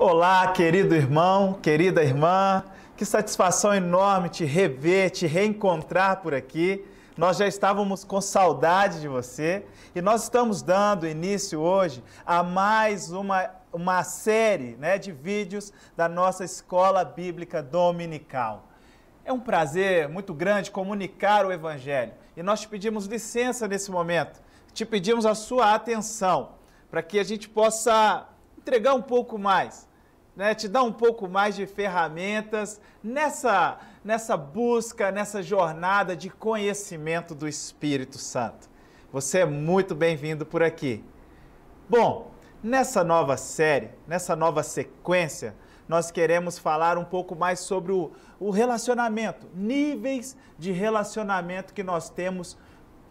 Olá, querido irmão, querida irmã. Que satisfação enorme te rever, te reencontrar por aqui. Nós já estávamos com saudade de você e nós estamos dando início hoje a mais uma, uma série né, de vídeos da nossa Escola Bíblica Dominical. É um prazer muito grande comunicar o Evangelho e nós te pedimos licença nesse momento, te pedimos a sua atenção para que a gente possa entregar um pouco mais né, te dar um pouco mais de ferramentas nessa, nessa busca, nessa jornada de conhecimento do Espírito Santo. Você é muito bem-vindo por aqui. Bom, nessa nova série, nessa nova sequência, nós queremos falar um pouco mais sobre o, o relacionamento, níveis de relacionamento que nós temos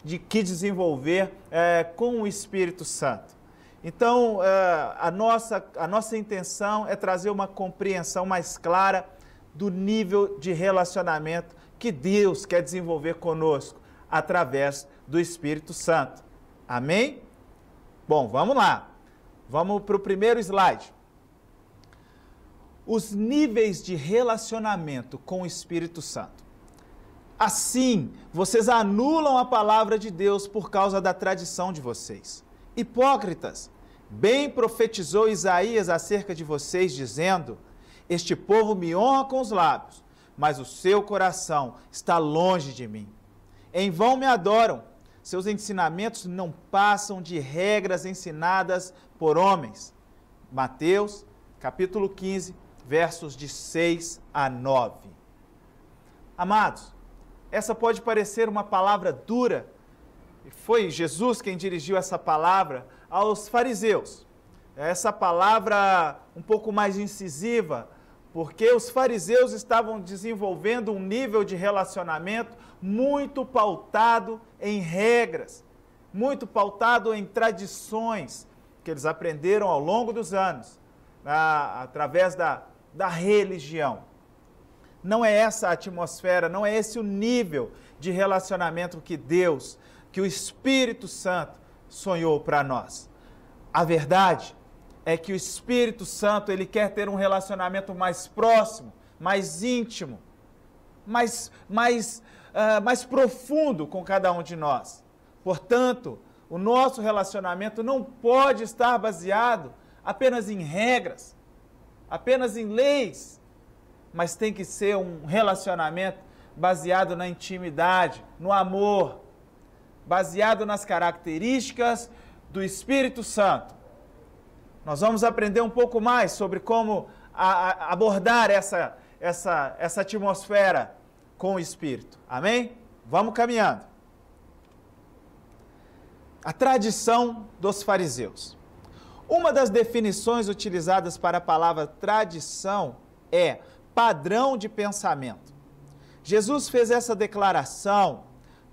de que desenvolver é, com o Espírito Santo. Então, é, a nossa, a nossa intenção é trazer uma compreensão mais clara do nível de relacionamento que Deus quer desenvolver conosco através do Espírito Santo. Amém? Bom, vamos lá. Vamos para o primeiro slide. Os níveis de relacionamento com o Espírito Santo. Assim, vocês anulam a palavra de Deus por causa da tradição de vocês. Hipócritas, bem profetizou Isaías acerca de vocês, dizendo: Este povo me honra com os lábios, mas o seu coração está longe de mim. Em vão me adoram, seus ensinamentos não passam de regras ensinadas por homens. Mateus, capítulo 15, versos de 6 a 9. Amados, essa pode parecer uma palavra dura, e foi Jesus quem dirigiu essa palavra aos fariseus. Essa palavra um pouco mais incisiva, porque os fariseus estavam desenvolvendo um nível de relacionamento muito pautado em regras, muito pautado em tradições que eles aprenderam ao longo dos anos, a, né, através da, da religião. Não é essa a atmosfera, não é esse o nível de relacionamento que Deus que o Espírito Santo sonhou para nós. A verdade é que o Espírito Santo, ele quer ter um relacionamento mais próximo, mais íntimo, mais, mais, uh, mais profundo com cada um de nós. Portanto, o nosso relacionamento não pode estar baseado apenas em regras, apenas em leis, mas tem que ser um relacionamento baseado na intimidade, no amor, baseado nas características do Espírito Santo. Nós vamos aprender um pouco mais sobre como a, a abordar essa, essa, essa atmosfera com o Espírito. Amém? Vamos caminhando. A tradição dos fariseus. Uma das definições utilizadas para a palavra tradição é padrão de pensamento. Jesus fez essa declaração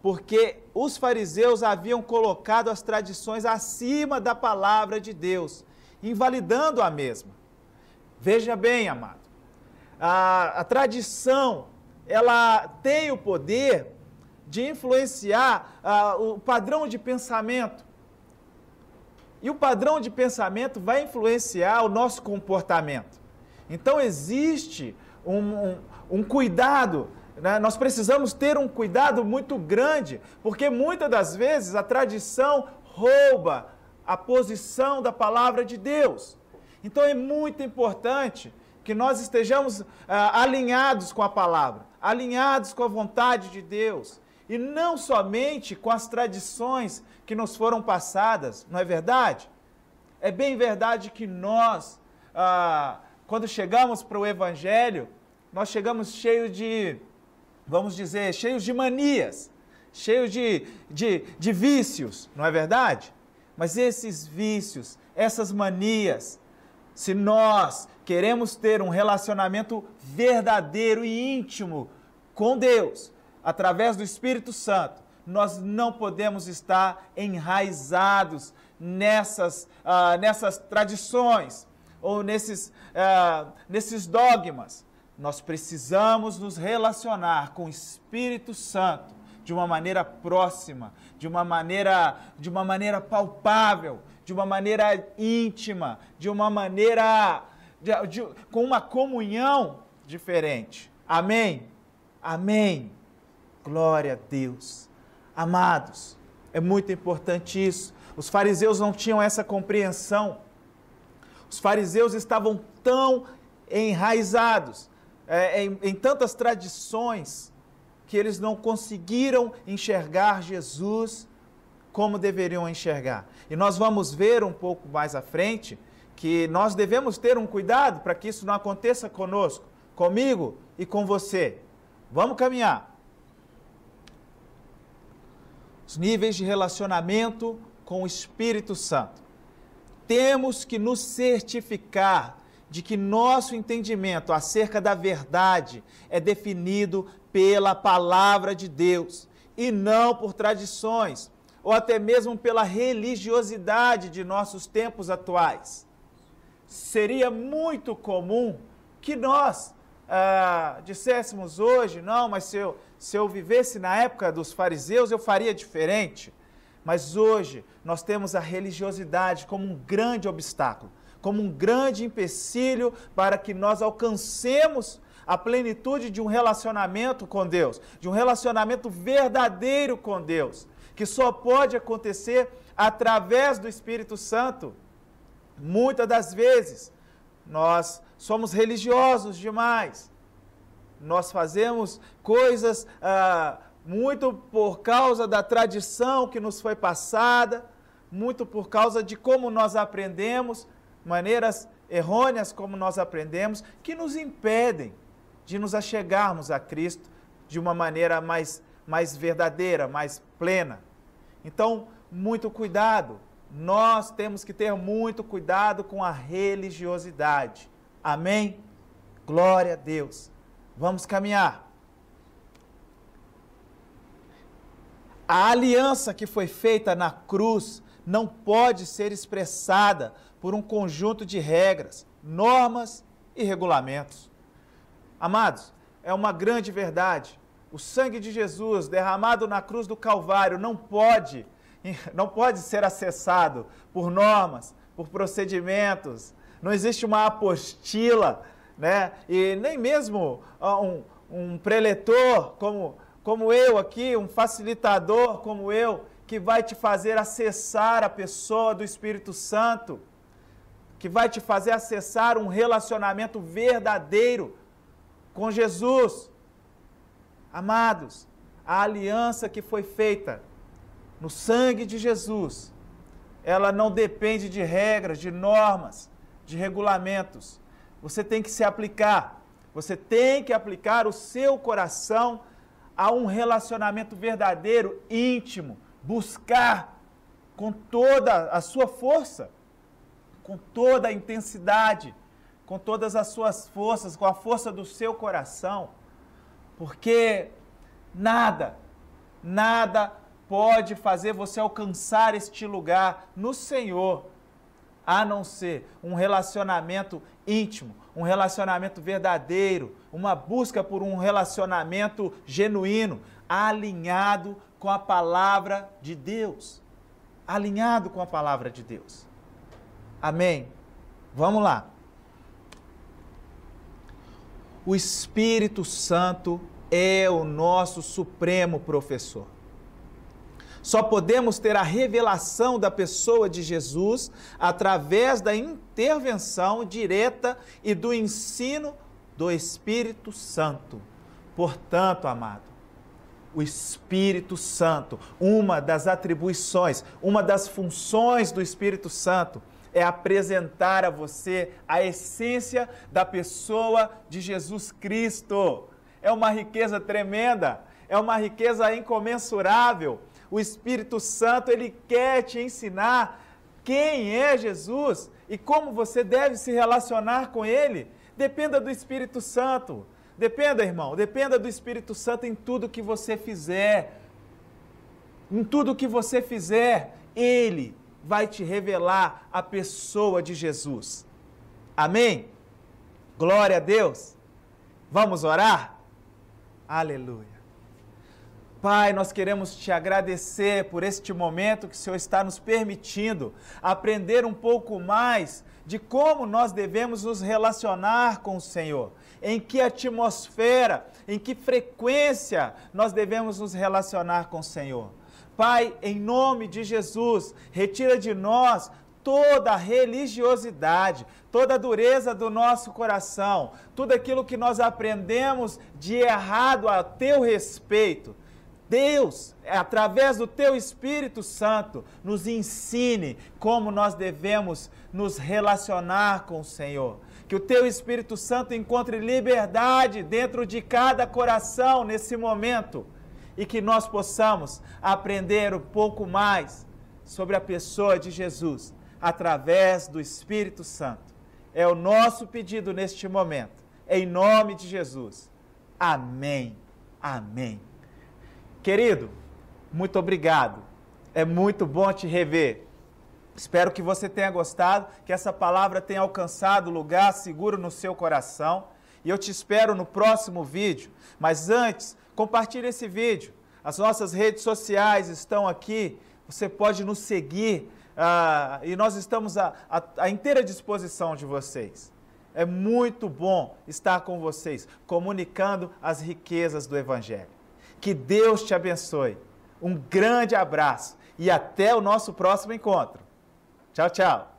porque os fariseus haviam colocado as tradições acima da palavra de Deus, invalidando a mesma. Veja bem, amado, a, a tradição ela tem o poder de influenciar o padrão de pensamento. E o padrão de pensamento vai influenciar o nosso comportamento. Então, existe um, um, um cuidado né? Nós precisamos ter um cuidado muito grande, porque muitas das vezes a tradição rouba a posição da palavra de Deus. Então é muito importante que nós estejamos ah, alinhados com a palavra, alinhados com a vontade de Deus e não somente com as tradições que nos foram passadas, não é verdade? É bem verdade que nós, ah, quando chegamos para o Evangelho, nós chegamos cheios de vamos dizer, cheios de manias, cheios de, de, de vícios, não é verdade? Mas esses vícios, essas manias, se nós queremos ter um relacionamento verdadeiro e íntimo com Deus, através do Espírito Santo, nós não podemos estar enraizados nessas, ah, nessas tradições ou nesses, ah, nesses dogmas. Nós precisamos nos relacionar com o Espírito Santo de uma maneira próxima, de uma maneira, de uma maneira palpável, de uma maneira íntima, de uma maneira de, de, com uma comunhão diferente. Amém. Amém. Glória a Deus. Amados, é muito importante isso. Os fariseus não tinham essa compreensão. Os fariseus estavam tão enraizados é, é, em, em tantas tradições que eles não conseguiram enxergar Jesus como deveriam enxergar. E nós vamos ver um pouco mais à frente que nós devemos ter um cuidado para que isso não aconteça conosco, comigo e com você. Vamos caminhar. Os níveis de relacionamento com o Espírito Santo. Temos que nos certificar de que nosso entendimento acerca da verdade é definido pela palavra de Deus e não por tradições ou até mesmo pela religiosidade de nossos tempos atuais. Seria muito comum que nós ah, disséssemos hoje, não, mas se eu, se eu vivesse na época dos fariseus, eu faria diferente. Mas hoje nós temos a religiosidade como um grande obstáculo como um grande empecilho para que nós alcancemos a plenitude de um relacionamento com Deus, de um relacionamento verdadeiro com Deus, que só pode acontecer através do Espírito Santo. Muitas das vezes nós somos religiosos demais, nós fazemos coisas ah, muito por causa da tradição que nos foi passada, muito por causa de como nós aprendemos, maneiras errôneas, como nós aprendemos, que nos impedem de nos achegarmos a Cristo de uma maneira mais, mais verdadeira, mais plena. Então, muito cuidado. Nós temos que ter muito cuidado com a religiosidade. Amém? Glória a Deus. Vamos caminhar. A aliança que foi feita na cruz não pode ser expressada por um conjunto de regras, normas e regulamentos. Amados, é uma grande verdade. O sangue de Jesus derramado na cruz do Calvário não pode, não pode ser acessado por normas, por procedimentos. Não existe uma apostila, né? E nem mesmo ah, um, um preletor como, como eu aqui, um facilitador como eu, que vai te fazer acessar a pessoa do Espírito Santo, que vai te fazer acessar um relacionamento verdadeiro com Jesus. Amados, a aliança que foi feita no sangue de Jesus, ela não depende de regras, de normas, de regulamentos. Você tem que se aplicar, você tem que aplicar o seu coração a um relacionamento verdadeiro, íntimo, buscar com toda a sua força, com toda a intensidade, com todas as suas forças, com a força do seu coração, porque nada, nada pode fazer você alcançar este lugar no Senhor, a não ser um relacionamento íntimo, um relacionamento verdadeiro, uma busca por um relacionamento genuíno, alinhado com a palavra de Deus. Alinhado com a palavra de Deus. Amém? Vamos lá. O Espírito Santo é o nosso supremo professor. Só podemos ter a revelação da pessoa de Jesus através da intervenção direta e do ensino do Espírito Santo. Portanto, amado, o Espírito Santo. Uma das atribuições, uma das funções do Espírito Santo é apresentar a você a essência da pessoa de Jesus Cristo. É uma riqueza tremenda, é uma riqueza incomensurável. O Espírito Santo, ele quer te ensinar quem é Jesus e como você deve se relacionar com ele. Dependa do Espírito Santo. Dependa, irmão, dependa do Espírito Santo em tudo que você fizer. Em tudo que você fizer, ele vai te revelar a pessoa de Jesus. Amém? Glória a Deus. Vamos orar? Aleluia. Pai, nós queremos te agradecer por este momento que o Senhor está nos permitindo aprender um pouco mais de como nós devemos nos relacionar com o Senhor em que atmosfera, em que frequência nós devemos nos relacionar com o Senhor. Pai, em nome de Jesus, retira de nós toda a religiosidade, toda a dureza do nosso coração, tudo aquilo que nós aprendemos de errado a teu respeito. Deus, através do teu Espírito Santo, nos ensine como nós devemos nos relacionar com o Senhor. Que o teu Espírito Santo encontre liberdade dentro de cada coração nesse momento e que nós possamos aprender um pouco mais sobre a pessoa de Jesus através do Espírito Santo. É o nosso pedido neste momento, em nome de Jesus. Amém. Amém. Querido, muito obrigado. É muito bom te rever. Espero que você tenha gostado, que essa palavra tenha alcançado lugar seguro no seu coração. E eu te espero no próximo vídeo. Mas antes, compartilhe esse vídeo. As nossas redes sociais estão aqui. Você pode nos seguir ah, e nós estamos à, à, à inteira disposição de vocês. É muito bom estar com vocês, comunicando as riquezas do Evangelho. Que Deus te abençoe. Um grande abraço e até o nosso próximo encontro. Tchau, tchau.